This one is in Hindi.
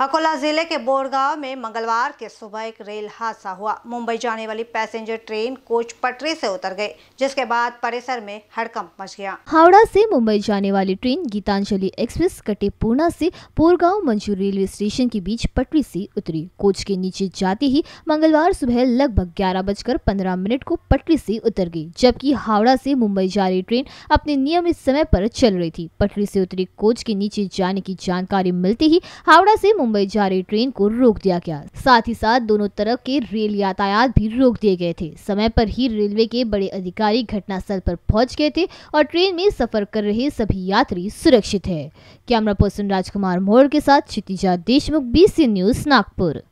अकोला जिले के बोरगांव में मंगलवार के सुबह एक रेल हादसा हुआ मुंबई जाने वाली पैसेंजर ट्रेन कोच पटरी से उतर गई जिसके बाद परिसर में हड़कंप मच गया हावड़ा से मुंबई जाने वाली ट्रेन गीतांजलि एक्सप्रेस कटे पूर्णा से बोरगांव मंजूर रेलवे स्टेशन के बीच पटरी से उतरी कोच के नीचे जाते ही मंगलवार सुबह लगभग ग्यारह बजकर पंद्रह मिनट को पटरी से उतर गयी जबकि हावड़ा से मुंबई जा रही ट्रेन अपने नियमित समय पर चल रही थी पटरी से उतरी कोच के नीचे जाने की जानकारी मिलते ही हावड़ा से मुंबई जा रही ट्रेन को रोक दिया गया साथ ही साथ दोनों तरफ के रेल यातायात भी रोक दिए गए थे समय पर ही रेलवे के बड़े अधिकारी घटनास्थल पर पहुंच गए थे और ट्रेन में सफर कर रहे सभी यात्री सुरक्षित है कैमरा पर्सन राजकुमार मोहर के साथ क्षितिजा देशमुख बी न्यूज नागपुर